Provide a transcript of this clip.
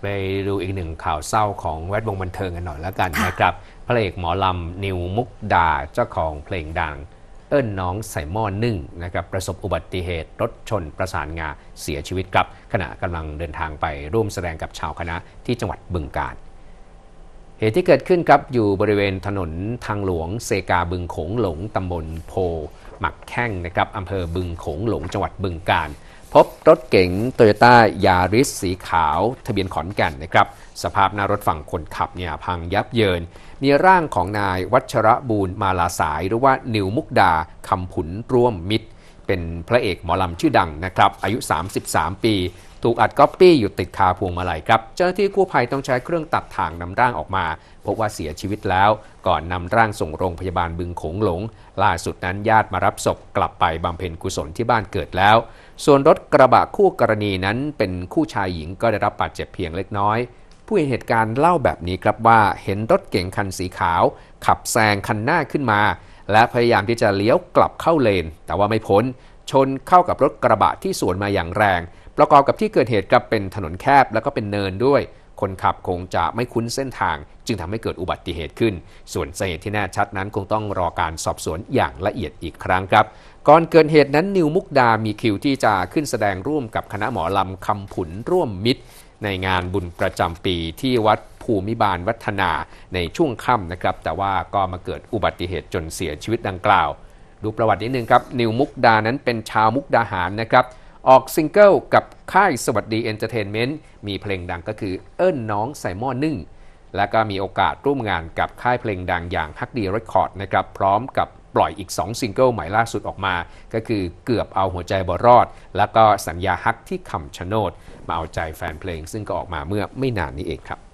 ไปดูอีกหนึ่งข่าวเศร้าของแวดวงบันเทิงกันหน่อยแล้วกันนะครับ พระเอกหมอลำนิวมุกดาเจ้าของเพลงดัง เอิ้นน้องใส่หม้อนึ่งนะครับประสบอุบัติเหตุ รถชนประสานงา เสียชีวิตครับขณะกำลังเดินทางไปร่วมแสดงกับชาวคณะที่จังหวัดบึงกาฬ เหตุที่เกิดขึ้นครับ อยู่บริเวณถนนทางหลวงเซกาบึงโขงหลงตำบลโพหมักแข้งนะครับอำเภอบึงโขงหลง จังหวัดบึงกาฬพบรถเก๋งโตโยต้ายาริสสีขาว ทะเบียนขอนแก่นนะครับ สภาพหน้ารถฝั่งคนขับเนี่ยพังยับเยิน มีร่างของนายวัชระบูลมาลาสาย หรือว่านิวมุกดาคำผุนร่วมมิตรเป็นพระเอกหมอลำชื่อดังนะครับ อายุ 33 ปี ถูกอัดก๊อปปี้อยู่ติดคาพวงมาลัยครับ เจ้าหน้าที่กู้ภัยต้องใช้เครื่องตัดถ่างนำร่างออกมา พบว่าเสียชีวิตแล้วก่อนนำร่างส่งโรงพยาบาลบึงโขงหลง ล่าสุดนั้นญาติมารับศพกลับไปบำเพ็ญกุศลที่บ้านเกิดแล้ว ส่วนรถกระบะคู่กรณีนั้นเป็นคู่ชายหญิงก็ได้รับบาดเจ็บเพียงเล็กน้อย ผู้เห็นเหตุการณ์เล่าแบบนี้ครับว่าเห็นรถเก๋งคันสีขาว ขับแซงคันหน้าขึ้นมาและพยายามที่จะเลี้ยวกลับเข้าเลน แต่ว่าไม่พ้น ชนเข้ากับรถกระบะที่สวนมาอย่างแรง ประกอบกับที่เกิดเหตุก็เป็นถนนแคบ แล้วก็เป็นเนินด้วย คนขับคงจะไม่คุ้นเส้นทางจึงทำให้เกิดอุบัติเหตุขึ้น ส่วนสาเหตุที่แน่ชัดนั้นคงต้องรอการสอบสวนอย่างละเอียดอีกครั้งครับ ก่อนเกิดเหตุนั้นนิวมุกดา มีคิวที่จะขึ้นแสดงร่วมกับคณะหมอลำคำผุนร่วมมิตร ในงานบุญประจำปีที่วัดภูมิบาลวัฒนาในช่วงค่ำนะครับ แต่ว่าก็มาเกิดอุบัติเหตุจนเสียชีวิตดังกล่าว ดูประวัตินิดนึงครับ นิวมุกดานั้นเป็นชาวมุกดาหารนะครับ ออกซิงเกิลกับค่ายสวัสดีเอนเตอร์เทนเมนต์ มีเพลงดังก็คือ เอิ้นน้องใส่หม้อนึ่ง และก็มีโอกาสร่วมงานกับค่ายเพลงดังอย่างฮักดีเรคคอร์ดนะครับ พร้อมกับปล่อยอีก2ซิงเกิลใหม่ล่าสุดออกมา ก็คือเกือบเอาหัวใจบรอด แล้วก็สัญญาฮักที่คำชะโนด มาเอาใจแฟนเพลง ซึ่งก็ออกมาเมื่อไม่นานนี้เองครับ